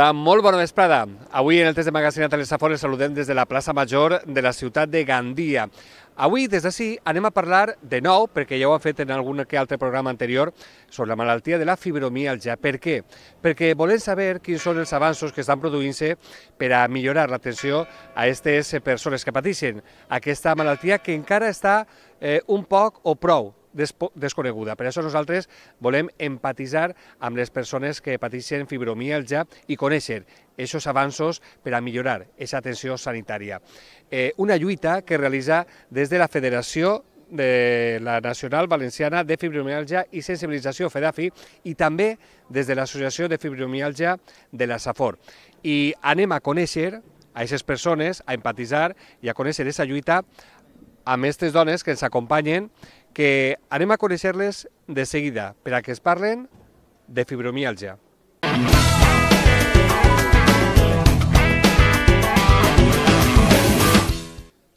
Hola, molt bona vesprada. Avui en el test de magazine a Telesafon els saludem des de la plaça Major de la ciutat de Gandia. Avui, des d'ací, anem a parlar de nou, perquè ja ho hem fet en algun que altre programa anterior, sobre la malaltia de la fibromialgia. Per què? Perquè volem saber quins són els avanços que estan produint-se per a millorar l'atenció a aquestes persones que pateixen aquesta malaltia que encara està eh, un poc o prou desconeguda. Per això nosaltres volem empatitzar amb les persones que pateixen fibromialgia i conèixer aquests avanços per a millorar aquesta atenció sanitària. Eh, una lluita que realitza des de la Federació de la Nacional Valenciana de Fibromialgia i Sensibilització FEDAFI i també des de l'Associació de Fibromialgia de la SAFOR. I anem a conèixer a aquestes persones, a empatitzar i a conèixer aquesta lluita amb aquestes dones que ens acompanyen que anem a conèixer-les de seguida per a que es parlen de fibromialgia.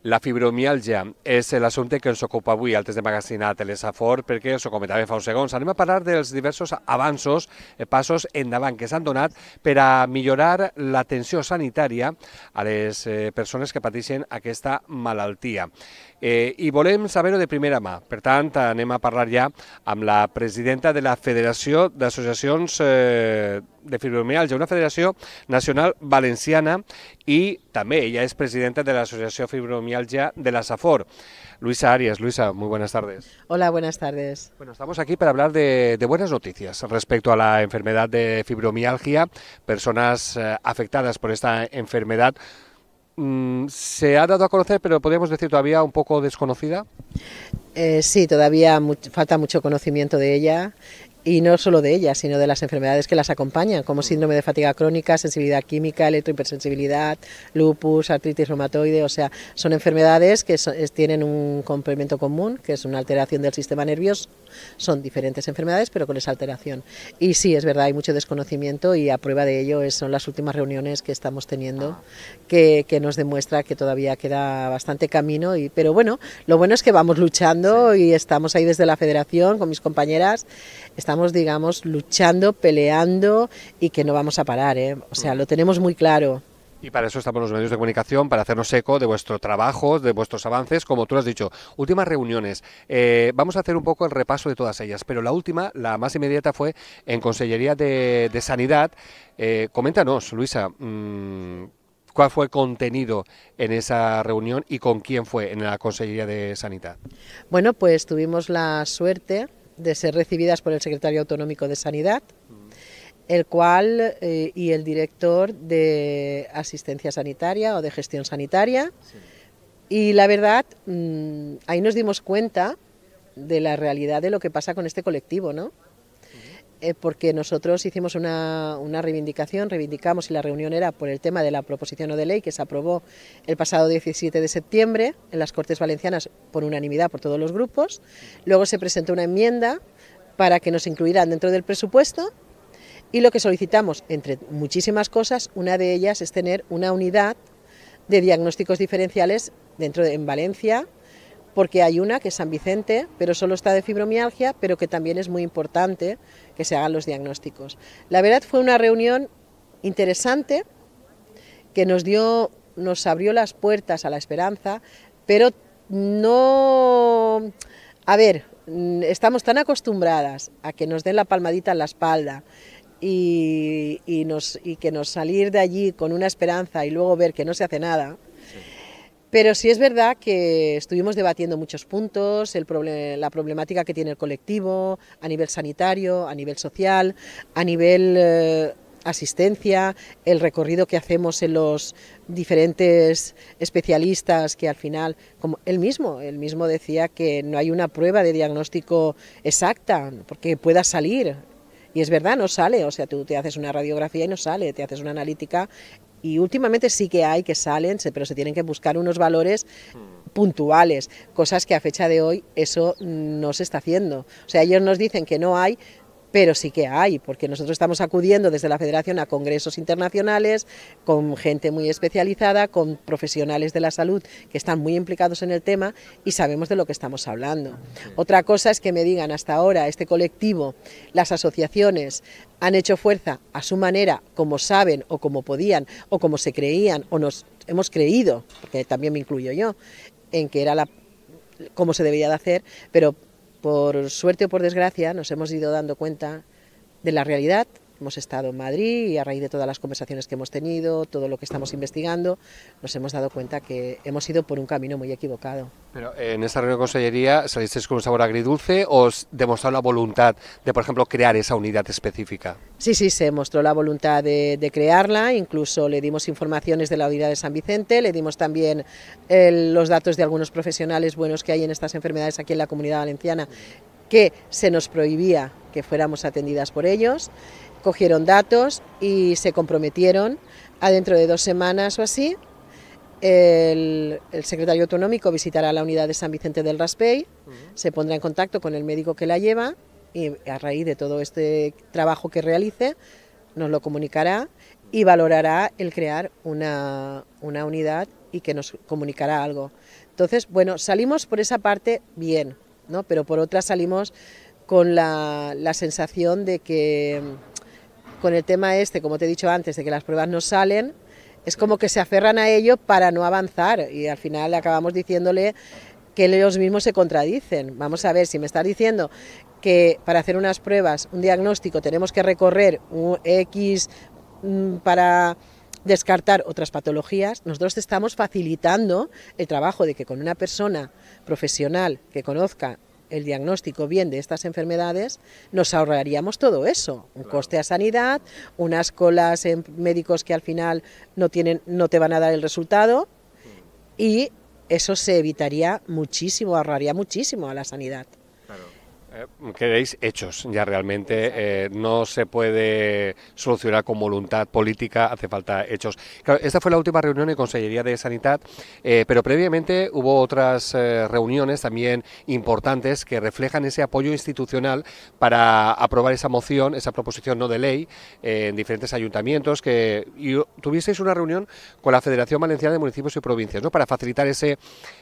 La fibromialgia és l'assumpte que ens ocupa avui al test de a Telesafor perquè, us ho comentava fa uns segons, anem a parlar dels diversos avanços, eh, passos endavant que s'han donat per a millorar l'atenció sanitària a les eh, persones que pateixen aquesta malaltia eh, i volem saber-ho de primera mà. Per tant, anem a parlar ja amb la presidenta de la Federació d'Associacions eh, de Fibromialgia, una federació nacional valenciana i també ella és presidenta de l'Associació Fibromialgia de la SAFOR. Luisa Arias. Luisa, muy buenas tardes. Hola, buenas tardes. Bueno, estamos aquí para hablar de, de buenas noticias respecto a la enfermedad de fibromialgia. Personas eh, afectadas por esta enfermedad Mm, se ha dado a conocer, pero podríamos decir todavía un poco desconocida. Eh, sí, todavía falta mucho conocimiento de ella y no solo de ella, sino de las enfermedades que las acompañan, como mm. síndrome de fatiga crónica, sensibilidad química, electrohipersensibilidad, lupus, artritis reumatoide, o sea, son enfermedades que tienen un complemento común, que es una alteración del sistema nervioso son diferentes enfermedades, pero con esa alteración. Y sí, es verdad, hay mucho desconocimiento y a prueba de ello son las últimas reuniones que estamos teniendo, ah. que, que nos demuestra que todavía queda bastante camino. Y, pero bueno, lo bueno es que vamos luchando y estamos ahí desde la federación con mis compañeras, estamos, digamos, luchando, peleando y que no vamos a parar. ¿eh? O sea, mm. lo tenemos muy claro. Y para eso estamos los medios de comunicación, para hacernos eco de vuestro trabajo, de vuestros avances, como tú lo has dicho. Últimas reuniones. Eh, vamos a hacer un poco el repaso de todas ellas, pero la última, la más inmediata, fue en Consellería de, Sanidad. Eh, coméntanos, Luisa. Mm, ¿Cuál fue el contenido en esa reunión y con quién fue en la Consellería de Sanidad? Bueno, pues tuvimos la suerte de ser recibidas por el secretario autonómico de Sanidad. Mm el cual eh, y el director de asistencia sanitaria o de gestión sanitaria. Y la verdad, mm, ahí nos dimos cuenta de la realidad de lo que pasa con este colectivo, ¿no? Eh, porque nosotros hicimos una, una, reivindicación, reivindicamos y la reunión era por el tema de la proposición o de ley que se aprobó el pasado 17 de septiembre en las Cortes Valencianas por unanimidad por todos los grupos. Luego se presentó una enmienda para que nos incluyeran dentro del presupuesto y lo que solicitamos, entre muchísimas cosas, una de ellas es tener una unidad de diagnósticos diferenciales dentro de, en Valencia, porque hay una que es San Vicente, pero solo está de fibromialgia, pero que también es muy importante que se hagan los diagnósticos. La verdad fue una reunión interesante que nos dio, nos abrió las puertas a la esperanza, pero no, a ver, estamos tan acostumbradas a que nos den la palmadita en la espalda y, nos, que nos salir de allí con una esperanza y luego ver que no se hace nada. Pero sí es verdad que estuvimos debatiendo muchos puntos, el la problemática que tiene el colectivo a nivel sanitario, a nivel social, a nivel eh, asistencia, el recorrido que hacemos en los diferentes especialistas que al final, como él mismo, él mismo decía que no hay una prueba de diagnóstico exacta, porque pueda salir y es verdad, no sale, o sea, tú te haces una radiografía y no sale, te haces una analítica y últimamente sí que hay que salen, pero se tienen que buscar unos valores hmm. puntuales, cosas que a fecha de hoy eso no se está haciendo. O sea, ellos nos dicen que no hay, pero sí que hay, porque nosotros estamos acudiendo desde la Federación a congresos internacionales con gente muy especializada, con profesionales de la salud que están muy implicados en el tema y sabemos de lo que estamos hablando. Otra cosa es que me digan hasta ahora este colectivo, las asociaciones han hecho fuerza a su manera, como saben o como podían o como se creían o nos hemos creído, porque también me incluyo yo, en que era la, cómo se debía de hacer, pero por suerte o por desgracia nos hemos ido dando cuenta de la realidad Hemos estado en Madrid y a raíz de todas las conversaciones que hemos tenido, todo lo que estamos investigando, nos hemos dado cuenta que hemos ido por un camino muy equivocado. Pero eh, en esta reunión de consellería, ¿salisteis con un sabor agridulce os demostró la voluntad de, por ejemplo, crear esa unidad específica? Sí, sí, se mostró la voluntad de, crearla, incluso le dimos informaciones de la unidad de San Vicente, le dimos también eh, los datos de algunos profesionales buenos que hay en estas enfermedades aquí en la comunidad valenciana que se nos prohibía que fuéramos atendidas por ellos, cogieron datos y se comprometieron a dentro de dos semanas o así. El, secretario autonómico visitará la unidad de San Vicente del Raspey, se pondrá en contacto con el médico que la lleva y a raíz de todo este trabajo que realice nos lo comunicará y valorará el crear una, una unidad y que nos comunicará algo. Entonces, bueno, salimos por esa parte bien, pero por otra salimos con la, sensación de que mm, con el tema este, como te he dicho antes, de que las pruebas no salen, es como que se aferran a ello para no avanzar y al final acabamos diciéndole que ellos mismos se contradicen. Vamos a ver, si me estás diciendo que para hacer unas pruebas, un diagnóstico, tenemos que recorrer un X mm, para descartar otras patologías, nosotros estamos facilitando el trabajo de que con una persona profesional que conozca el diagnóstico bien de estas enfermedades, nos ahorraríamos todo eso, un coste a sanidad, unas colas en médicos que al final no tienen no te van a dar el resultado mm. y eso se evitaría muchísimo, ahorraría muchísimo a la sanidad. Eh, queréis hechos ya realmente. Eh, no se puede solucionar con voluntad política, hace falta hechos. esta fue la última reunión en Consellería de Sanidad, eh, pero previamente hubo otras reuniones también importantes que reflejan ese apoyo institucional para aprobar esa moción, esa proposición no de ley en diferentes ayuntamientos. Que y una reunión con la Federación Valenciana de Municipios y Provincias, ¿no? Para facilitar ese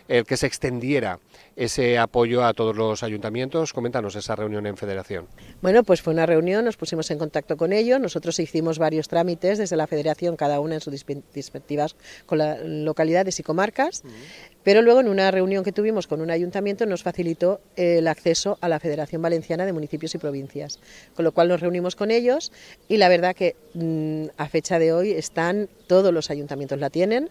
que se extendiera ese apoyo a todos los ayuntamientos. comentan esa reunión en Federación. Bueno, pues fue una reunión, nos pusimos en contacto con ellos, nosotros hicimos varios trámites desde la Federación, cada una en sus respectivas localidades y comarcas, pero luego en una reunión que tuvimos con un ayuntamiento nos facilitó eh, el acceso a la Federación Valenciana de Municipios y Provincias, con lo cual nos reunimos con ellos y la verdad que mm, a fecha de hoy están, todos los ayuntamientos la tienen,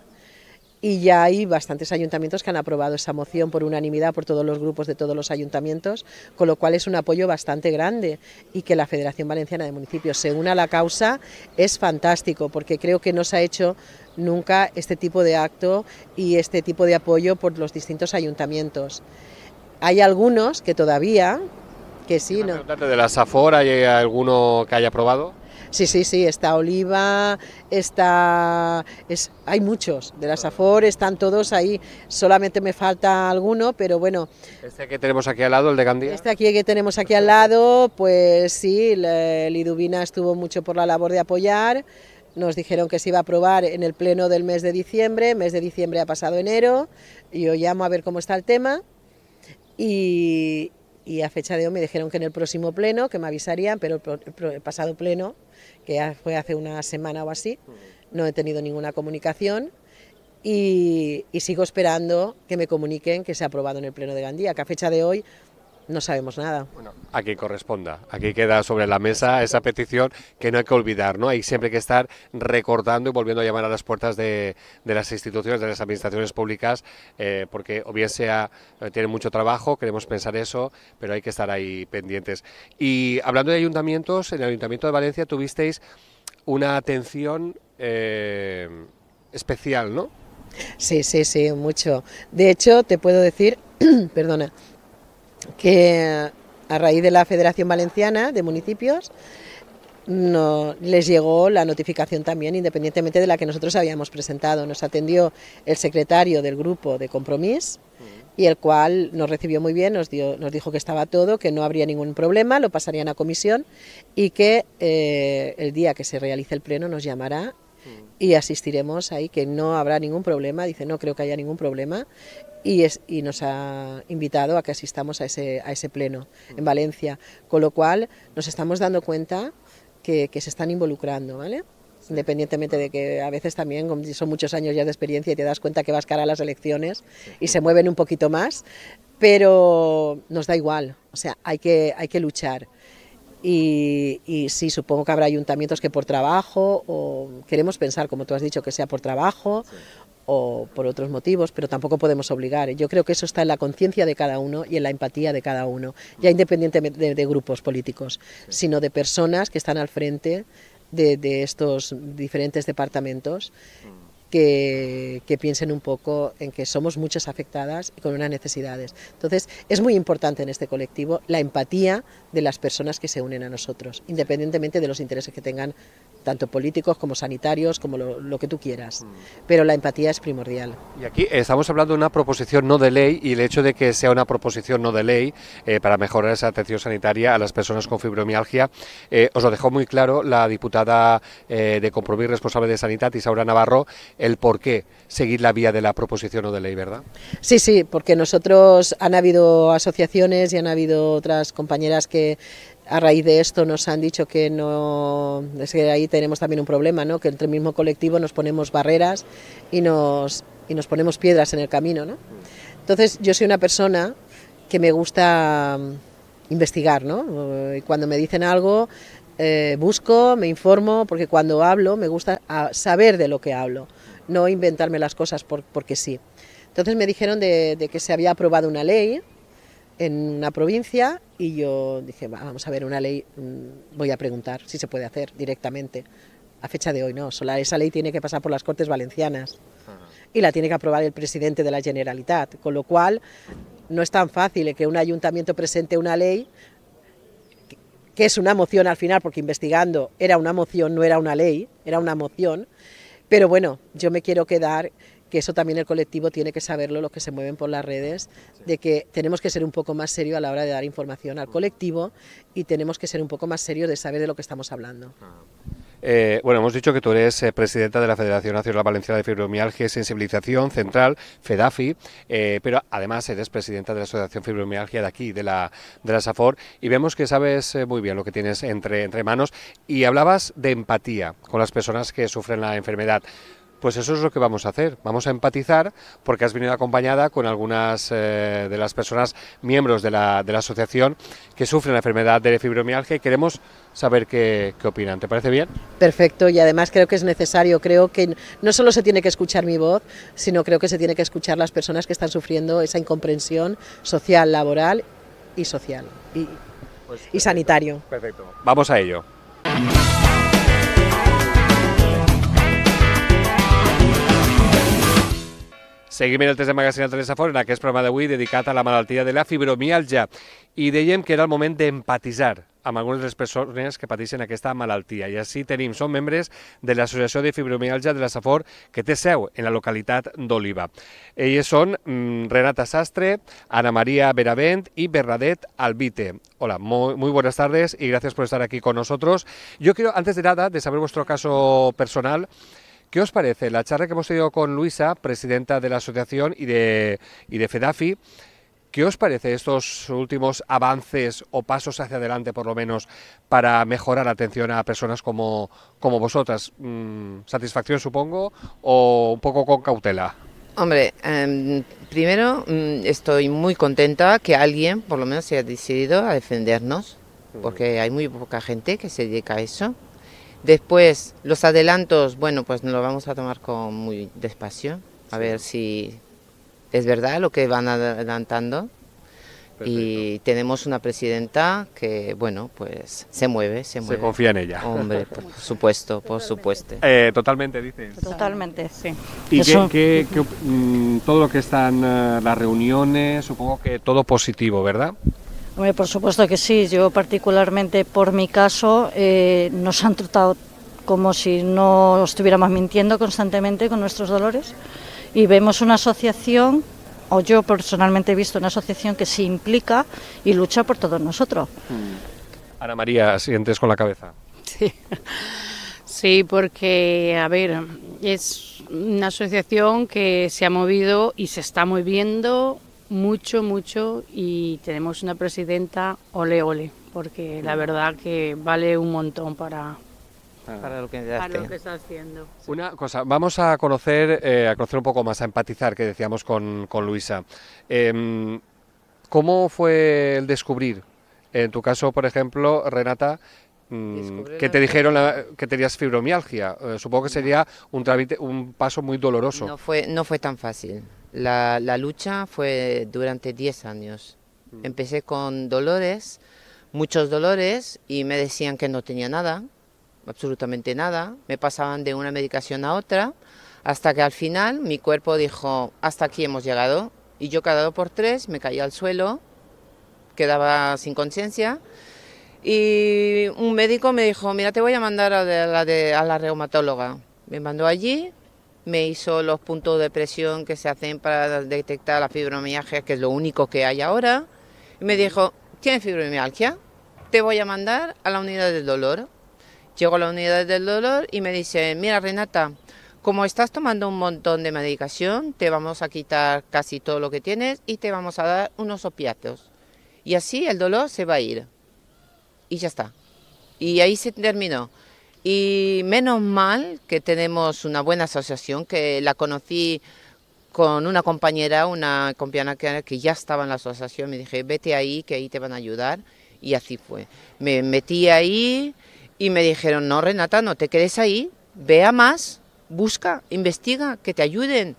y ya hay bastantes ayuntamientos que han aprobado esa moción por unanimidad por todos los grupos de todos los ayuntamientos, con lo cual es un apoyo bastante grande y que la Federación Valenciana de Municipios se una a la causa es fantástico porque creo que no se ha hecho nunca este tipo de acto y este tipo de apoyo por los distintos ayuntamientos. Hay algunos que todavía que sí, ¿no? De hay alguno que haya aprobado. Sí, sí, sí, está Oliva, está... Es, hay muchos de las AFOR, están todos ahí, solamente me falta alguno, pero bueno. Este que tenemos aquí al lado, el de Gandía. Este aquí que tenemos aquí al lado, pues sí, Liduvina estuvo mucho por la labor de apoyar, nos dijeron que se iba a aprobar en el pleno del mes de diciembre, mes de diciembre ha pasado enero, yo llamo a ver cómo está el tema y, a fecha de hoy me dijeron que en el próximo pleno, que me avisarían, pero el pasado pleno que fue hace una semana o así, no he tenido ninguna comunicación y, sigo esperando que me comuniquen que se ha aprobado en el Pleno de Gandía, que a fecha de hoy no sabemos nada. Bueno, a quien corresponda. Aquí queda sobre la mesa esa petición que no hay que olvidar, ¿no? Hay siempre que estar recordando y volviendo a llamar a las puertas de, las instituciones, de las administraciones públicas, eh, porque o bien sea, eh, tienen mucho trabajo, queremos pensar eso, pero hay que estar ahí pendientes. Y hablando de ayuntamientos, en el Ayuntamiento de Valencia tuvisteis una atención eh, especial, ¿no? Sí, sí, sí, mucho. De hecho, te puedo decir, perdona, que a raíz de la Federación Valenciana de Municipios no, les llegó la notificación también, independientemente de la que nosotros habíamos presentado. Nos atendió el secretario del grupo de Compromís y el cual nos recibió muy bien, nos, dio, nos dijo que estaba todo, que no habría ningún problema, lo pasarían a comisión y que eh, el día que se realice el pleno nos llamará y asistiremos ahí, que no habrá ningún problema, dice, no creo que haya ningún problema, y, nos ha invitado a que asistamos a ese, pleno en Valencia, con lo cual nos estamos dando cuenta que, se están involucrando, ¿vale? independientemente de que a veces también son muchos años ya de experiencia y te das cuenta que vas cara a las elecciones y se mueven un poquito más, pero nos da igual, o sea, hay hay que luchar. Y, y, sí, supongo que habrá ayuntamientos que por trabajo, o queremos pensar, como tú has dicho, que sea por trabajo o por otros motivos, pero tampoco podemos obligar. Yo creo que eso está en la conciencia de cada uno y en la empatía de cada uno, ya independientemente de, grupos políticos, sino de personas que están al frente de estos diferentes departamentos mm que, piensen un poco en que somos muchas afectadas y con unas necesidades. Entonces, es muy importante en este colectivo la empatía de las personas que se unen a nosotros, independientemente de los intereses que tengan tanto políticos como sanitarios, como lo, que tú quieras. Mm. Pero la empatía es primordial. Y aquí eh, estamos hablando de una proposición no de ley y el hecho de que sea una proposición no de ley eh, para mejorar esa atención sanitaria a las personas con fibromialgia, eh, os lo dejó muy claro la diputada de Compromís responsable de Sanidad, Isaura Navarro, el por qué seguir la vía de la proposición no de ley, ¿verdad? Sí, sí, porque nosotros han habido asociaciones y han habido otras compañeras que a raíz de esto nos han dicho que no, es ahí tenemos también un problema, ¿no? que entre el mismo colectivo nos ponemos barreras y nos, nos ponemos piedras en el camino. Entonces yo soy una persona que me gusta mm, investigar, eh, Y cuando me dicen algo, eh, busco, me informo, porque cuando hablo me gusta ah, saber de lo que hablo, no inventarme las cosas porque sí. Entonces me dijeron de que se había aprobado una ley en una provincia y yo dije, vamos a ver, una ley, mm, voy a preguntar si se puede hacer directamente. A fecha de hoy no, esa ley tiene que pasar por las Cortes Valencianas y la tiene que aprobar el presidente de la Generalitat, con lo cual no es tan fácil que un ayuntamiento presente una ley que es una moción al final, porque investigando era una moción, no era una ley, era una moción, pero bueno, yo me quiero quedar que eso también el colectivo tiene que saberlo, los que se mueven por las redes, de que tenemos que ser un poco más serios a la hora de dar información al mm. colectivo y tenemos que ser un poco más serios de saber de lo que estamos hablando. Ah. Eh, bueno, hemos dicho que tú eres eh, presidenta de la Federación Nacional Valenciana de Fibromialgia y Sensibilización Central, FEDAFI, eh, pero además eres presidenta de la Asociación Fibromialgia de aquí, de la, de la SAFOR, y vemos que sabes muy bien lo que tienes entre, entre manos. Y hablabas de empatía con las personas que sufren la enfermedad pues eso es lo que vamos a hacer. Vamos a empatizar porque has venido acompañada con algunas eh, de las personas miembros de la, asociación que sufren la enfermedad de fibromialgia y queremos saber qué, opinan. ¿Te parece bien? Perfecto y además creo que es necesario. Creo que no solo se tiene que escuchar mi voz, sino creo que se tiene que escuchar las personas que están sufriendo esa incomprensión social, laboral y social y, pues y sanitario. Perfecto. Vamos a ello. Seguim en el test de magasin de Telesafon en aquest programa d'avui dedicat a la malaltia de la fibromialgia i dèiem que era el moment d'empatitzar amb algunes de les persones que pateixen aquesta malaltia. I així tenim, són membres de l'Associació de Fibromialgia de la Safor, que té seu en la localitat d'Oliva. Elles són mm, Renata Sastre, Ana Maria Beravent i Bernadette Albite. Hola, muy, muy buenas tardes y gracias por estar aquí con nosotros. Yo quiero, antes de nada, de saber vuestro caso personal, ¿Qué os parece la charla que hemos tenido con Luisa, presidenta de la asociación y de, FEDAFI? ¿Qué os parece estos últimos avances o pasos hacia adelante, por lo menos, para mejorar la atención a personas como, vosotras? Mm, ¿Satisfacción, supongo, o un poco con cautela? Hombre, em, primero mm, estoy muy contenta que alguien, por lo menos, se haya decidido a defendernos, porque hay muy poca gente que se dedica a eso. Después, los adelantos, bueno, pues nos lo vamos a tomar con muy despacio, a ver si es verdad lo que van adelantando. Y tenemos una presidenta que, bueno, pues se mueve, se mueve. Se confía en ella. Hombre, por supuesto, por supuesto. Eh, totalmente, dices. Totalmente, sí. ¿Y que mm, todo lo que están eh, las reuniones, supongo que todo positivo, ¿verdad? por supuesto que sí. Yo particularmente por mi caso eh, nos han tratado como si no estuviéramos mintiendo constantemente con nuestros dolores y vemos una asociación, o yo personalmente he visto una asociación que se implica y lucha por todos nosotros. Mm. Ana María, sientes con la cabeza. Sí. Sí, porque, a ver, es una asociación que se ha movido y se está moviendo mucho, mucho y tenemos una presidenta ole ole, porque la mm. verdad que vale un montón para, ah. lo que, está haciendo. Una cosa, vamos a conocer, eh, a conocer un poco más, a empatizar, que decíamos con, con Luisa. Em, ¿Cómo fue el descubrir, en tu caso, por ejemplo, Renata, mm, que te dijeron que tenías fibromialgia? Eh, supongo que sería un, trámite, un paso muy doloroso. No fue, no fue tan fácil. La, lucha fue durante 10 años. Mm. Empecé con dolores, muchos dolores, y me decían que no tenía nada, absolutamente nada. Me pasaban de una medicación a otra, hasta que al final mi cuerpo dijo, hasta aquí hemos llegado. Y yo cada dos por tres me caía al suelo, quedaba sin conciencia. Y un médico me dijo, mira, te voy a mandar a la reumatóloga. Me mandó allí, me hizo los puntos de presión que se hacen para detectar la fibromialgia, que es lo único que hay ahora. Y me dijo, ¿tienes fibromialgia? Te voy a mandar a la unidad del dolor. Llego a la unidad del dolor y me dice, mira Renata, como estás tomando un montón de medicación, te vamos a quitar casi todo lo que tienes y te vamos a dar unos opiáceos. Y así el dolor se va a ir. Y ya está. Y ahí se terminó. Y menos mal que tenemos una buena asociación, que la conocí con una compañera, una compañera que ya estaba en la asociación, me dije, vete ahí, que ahí te van a ayudar. Y así fue. Me metí ahí y me dijeron, no, Renata, no te quedes ahí, vea más, busca, investiga, que te ayuden.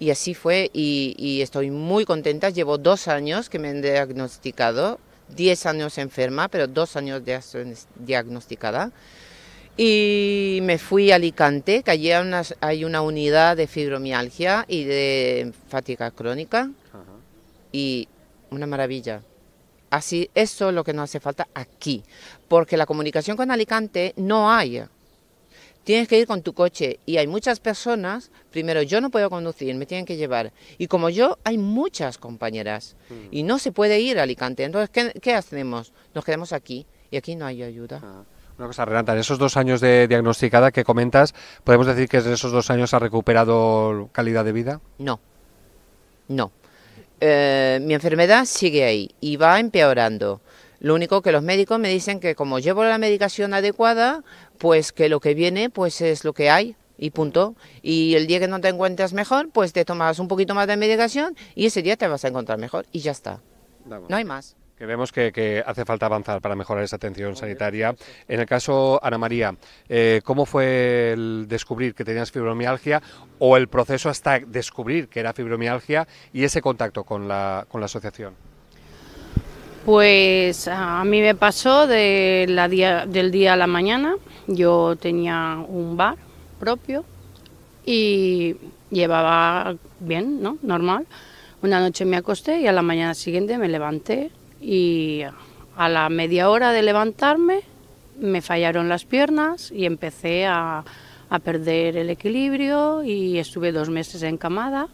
Y así fue y, estoy muy contenta. Llevo dos años que me han diagnosticado, diez años enferma, pero dos años de diagnosticada. Y me fui a Alicante, que allí hay una, unidad de fibromialgia y de fatiga crónica. Y una maravilla. Así, eso es lo que nos hace falta aquí. Porque la comunicación con Alicante no hay. Tienes que ir con tu coche y hay muchas personas. Primero, yo no puedo conducir, me tienen que llevar. Y como yo, hay muchas compañeras. Mm. Y no se puede ir a Alicante. Entonces, ¿qué, hacemos? Nos quedamos aquí y aquí no hay ayuda. Una cosa, en esos dos años de diagnosticada que comentas, ¿podemos decir que en esos dos años ha recuperado calidad de vida? No, no. Eh, mi enfermedad sigue ahí y va empeorando. Lo único que los médicos me dicen que como llevo la medicación adecuada, pues que lo que viene pues es lo que hay y punto. Y el día que no te encuentras mejor, pues te tomas un poquito más de medicación y ese día te vas a encontrar mejor y ya está. No hay más que vemos que, hace falta avanzar para mejorar esa atención sanitaria. En el caso, Ana María, eh, ¿cómo fue el descubrir que tenías fibromialgia o el proceso hasta descubrir que era fibromialgia y ese contacto con la, asociación? Pues a mí me pasó de del día a la mañana. Yo tenía un bar propio y llevaba bien, ¿no? Normal. Una noche me acosté y a la mañana siguiente me levanté y a la media hora de levantarme me fallaron las piernas y empecé a, perder el equilibrio y estuve dos meses en camada.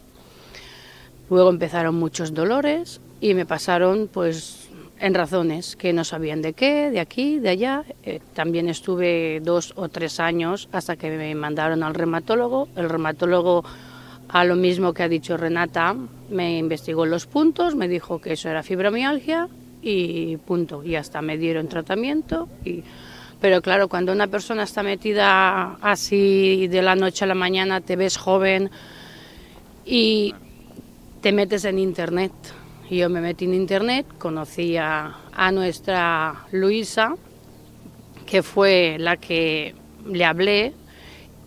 Luego empezaron muchos dolores y me pasaron pues en razones que no sabían de qué, de aquí, de allá. Eh, también estuve dos o tres años hasta que me mandaron al reumatólogo. El reumatólogo a lo mismo que ha dicho Renata, me investigó los puntos, me dijo que eso era fibromialgia y punto. Y hasta me dieron tratamiento. Pero claro, cuando una persona está metida así de la noche a la mañana, te ves joven y te metes en internet. Yo me metí en internet, conocí a, a nuestra Luisa, que fue la que le hablé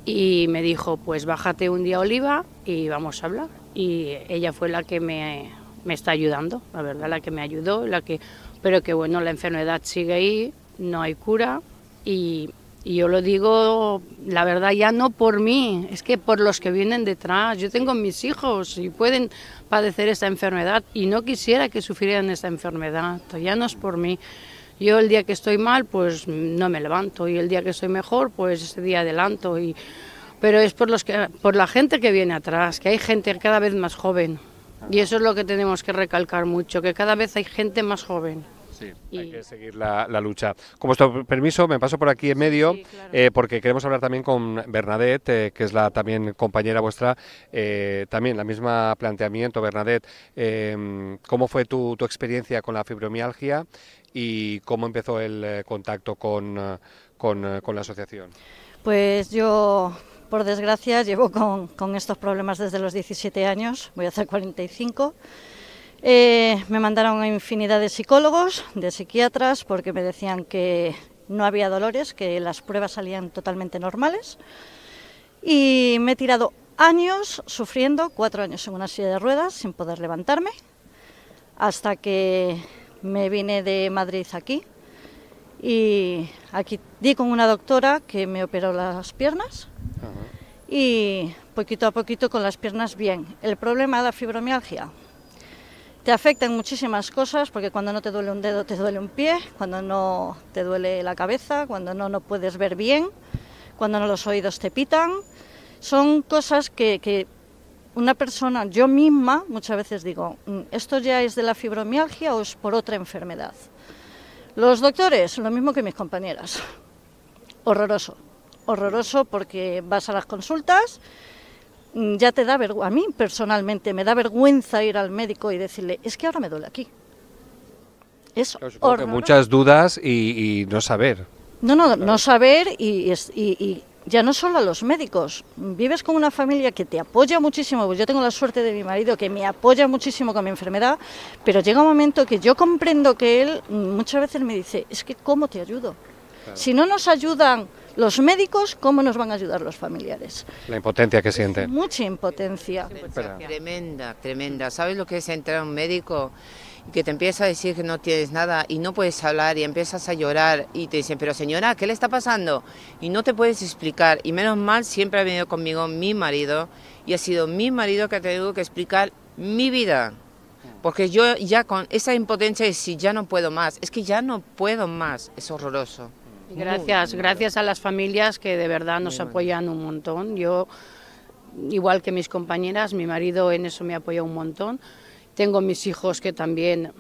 y me dijo, pues bájate un día Oliva, y vamos a hablar. Y ella fue la que me, me está ayudando, la verdad, la que me ayudó, la que, pero que bueno, la enfermedad sigue ahí, no hay cura y, y yo lo digo, la verdad, ya no por mí, es que por los que vienen detrás. Yo tengo mis hijos y pueden padecer esta enfermedad y no quisiera que sufrieran esta enfermedad, ya no es por mí. Yo el día que estoy mal, pues no me levanto y el día que estoy mejor, pues ese día adelanto y pero es por, los que, por la gente que viene atrás, que hay gente cada vez más joven. Y eso es lo que tenemos que recalcar mucho, que cada vez hay gente más joven. Sí, hay que seguir la, lucha. Con vuestro permiso, me paso por aquí en medio, eh, porque queremos hablar también con Bernadette, eh, que es la también compañera vuestra, eh, también la misma planteamiento, Bernadette. Em, ¿Cómo fue tu, tu, experiencia con la fibromialgia y cómo empezó el contacto con, con la asociación? Pues yo por desgracia, llevo con, estos problemas desde los 17 años, voy a hacer 45. Eh, me mandaron a infinidad de psicólogos, de psiquiatras, porque me decían que no había dolores, que las pruebas salían totalmente normales. Y me he tirado años sufriendo, cuatro años en una silla de ruedas, sin poder levantarme, hasta que me vine de Madrid aquí, y aquí di con una doctora que me operó las piernas y poquito a poquito con las piernas bien. El problema de la fibromialgia. Te afectan muchísimas cosas porque cuando no te duele un dedo te duele un pie, cuando no te duele la cabeza, cuando no, no puedes ver bien, cuando no los oídos te pitan. Son cosas que una persona, yo misma, muchas veces digo, mm, esto ya es de la fibromialgia o es por otra enfermedad. Los doctores, lo mismo que mis compañeras. Horroroso. Horroroso porque vas a las consultas, mm, ya te da vergüenza, a mí personalmente me da vergüenza ir al médico y decirle, es que ahora me duele aquí. Eso horroroso. Muchas dudas y, no saber. No, no, no saber y, ya no solo a los médicos, vives con una familia que te apoya muchísimo, pues yo tengo la suerte de mi marido que me apoya muchísimo con mi enfermedad, pero llega un momento que yo comprendo que él mm, muchas veces me dice, es que ¿cómo te ayudo? Si no nos ayudan los médicos, ¿cómo nos van a ayudar los familiares? La impotencia que sienten. Mucha impotencia. Tremenda, tremenda. ¿Sabes lo que es entrar a un médico? que te empieza a decir que no tienes nada y no puedes hablar y empiezas a llorar y te dicen, pero señora, ¿qué le está pasando? Y no te puedes explicar. Y menos mal, siempre ha venido conmigo mi marido y ha sido mi marido que ha tenido que explicar mi vida. Porque yo ya con esa impotencia de si ya no puedo más, es que ya no puedo más, es horroroso. Gracias, gracias a las familias que de verdad nos apoyan un montón. Yo, igual que mis compañeras, mi marido en eso me apoya un montón. Tengo mis hijos que también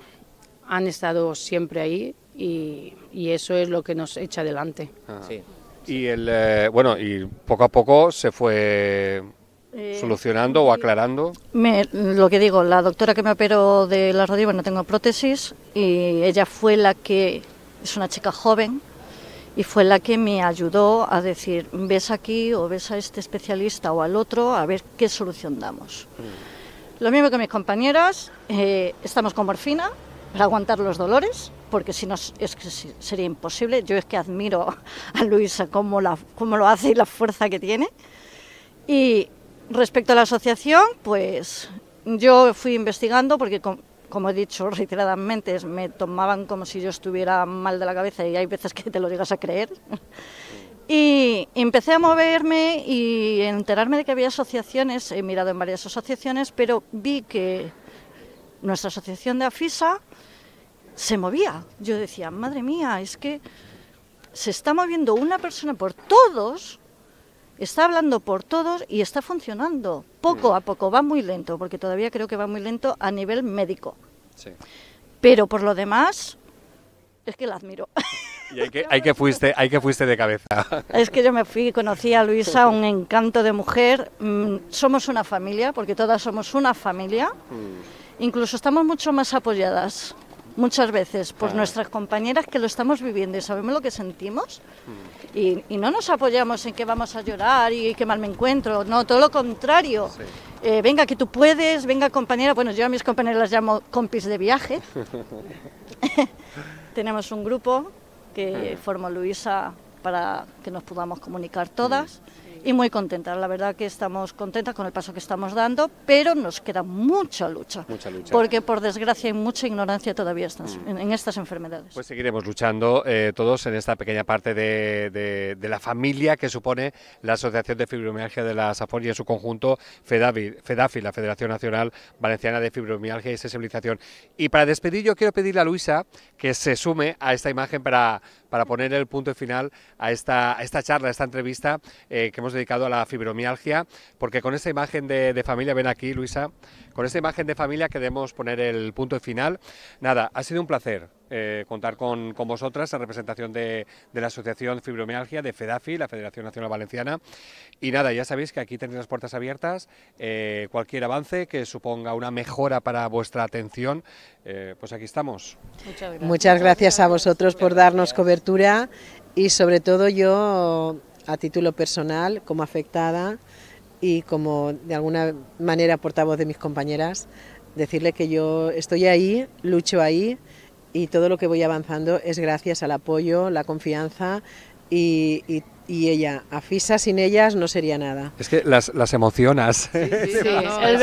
han estado siempre ahí y, eso es lo que nos echa adelante. Ah. sí. Y el, eh, bueno, y poco a poco se fue eh, solucionando o aclarando? lo que digo, la doctora que me operó de la rodilla, no tengo prótesis y ella fue la que, es una chica joven, y fue la que me ayudó a decir, ves aquí o ves a este especialista o al otro, a ver qué solución damos. Mm. Lo mismo que mis compañeras, eh, estamos con morfina para aguantar los dolores, porque si no es que sería imposible. Yo es que admiro a Luisa cómo, la, lo hace y la fuerza que tiene. Y respecto a la asociación, pues yo fui investigando porque como he dicho reiteradamente, me tomaban como si yo estuviera mal de la cabeza y hay veces que te lo llegas a creer. Y empecé a moverme y enterarme de que había asociaciones, he mirado en varias asociaciones, pero vi que nuestra asociación de AFISA se movía. Yo decía, madre mía, es que se está moviendo una persona por todos, está hablando por todos y está funcionando. Poco a poco, va muy lento, porque todavía creo que va muy lento a nivel médico. Pero por lo demás, es que la admiro. Y hay que, fuiste, hay que fuiste de cabeza. Es que yo me fui, conocí a Luisa, un encanto de mujer. Mm, somos una familia, porque todas somos una familia. Mm. Incluso estamos mucho más apoyadas muchas veces por ah. nuestras compañeras que lo estamos viviendo y sabemos lo que sentimos mm. y, no nos apoyamos en que vamos a llorar y que mal me encuentro, no, todo lo contrario. Eh, venga, que tú puedes, venga compañera, bueno, yo a mis compañeras las llamo compis de viaje. Tenemos un grupo que formó Luisa para que nos podamos comunicar todas y muy contenta. La verdad que estamos contentas con el paso que estamos dando, pero nos queda mucha lucha. Porque por desgracia hay mucha ignorancia todavía mm. en, estas enfermedades. Pues seguiremos luchando eh, todos en esta pequeña parte de, la familia que supone la Asociación de Fibromialgia de la SAFOR y en su conjunto FEDAFI, la Federación Nacional Valenciana de Fibromialgia y Sensibilización. Y para despedir yo quiero pedirle a Luisa que se sume a esta imagen para, para poner el punto final a esta, esta charla, a esta entrevista eh, que hemos dedicado a la fibromialgia, porque con esta imagen de, familia, ven aquí Luisa, con esta imagen de familia queremos poner el punto final. Nada, ha sido un placer eh, contar con, vosotras en representación de, la Asociación Fibromialgia de FEDAFI, la Federación Nacional Valenciana. Y nada, ya sabéis que aquí tenéis las puertas abiertas. Eh, cualquier avance que suponga una mejora para vuestra atención, eh, pues aquí estamos. Muchas gracias. Muchas gracias a vosotros por darnos cobertura y sobre todo yo a título personal como afectada y como de alguna manera portavoz de mis compañeras, decirle que yo estoy ahí, lucho ahí y todo lo que voy avanzando es gracias al apoyo, la confianza y, y y ella, Afisa sin ellas no sería nada. Es que las, las emocionas. Sí, es, verdad,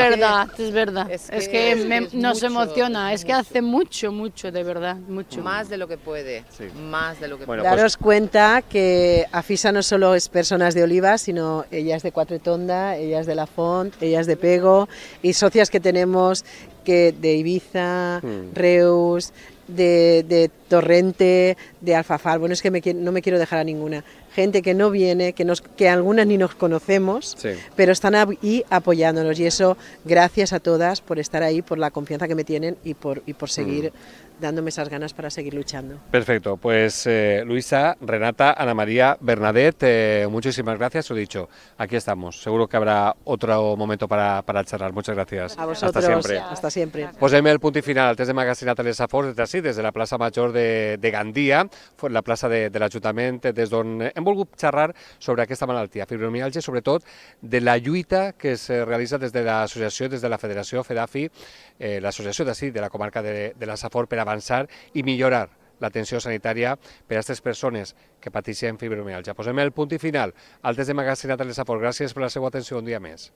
es, verdad, es que, nos emociona, es, que hace mucho, mucho, de verdad, mucho. Más de lo que puede, más de lo que puede. Daros cuenta que Afisa no solo es personas de Oliva, sino ellas de Cuatretonda, ellas de La Font, ellas de Pego y socias que tenemos que de Ibiza, hmm. Reus, de, Torrente, de Alfafar. Bueno, es que no me quiero dejar a ninguna gente que no viene, que, nos, que algunas ni nos conocemos, pero están ahí apoyándonos. Y eso, gracias a todas por estar ahí, por la confianza que me tienen y por, y por mm. seguir dándome esas ganas para seguir luchando. Perfecto, pues eh, Luisa, Renata, Ana María, Bernadette, eh, muchísimas gracias, lo dicho, aquí estamos, seguro que habrá otro momento para, para charlar, muchas gracias. A vosotros, hasta siempre. Hasta siempre. Pues déme el punto y final, desde Magazine Natalia Safor, desde así, desde la Plaza Mayor de, Gandía, fue la plaza de, del desde desde donde hemos volgut charlar sobre esta malaltia, fibromialgia, todo de la lluita que se realiza desde la asociación, desde la Federación FEDAFI, eh, asociación así, de la comarca de, la Safor, pero avançar i millorar l'atenció sanitària per a aquestes persones que pateixen fibromialgia. Posem el punt i final. Altes de Magacinat a les Gràcies per la seva atenció un dia més.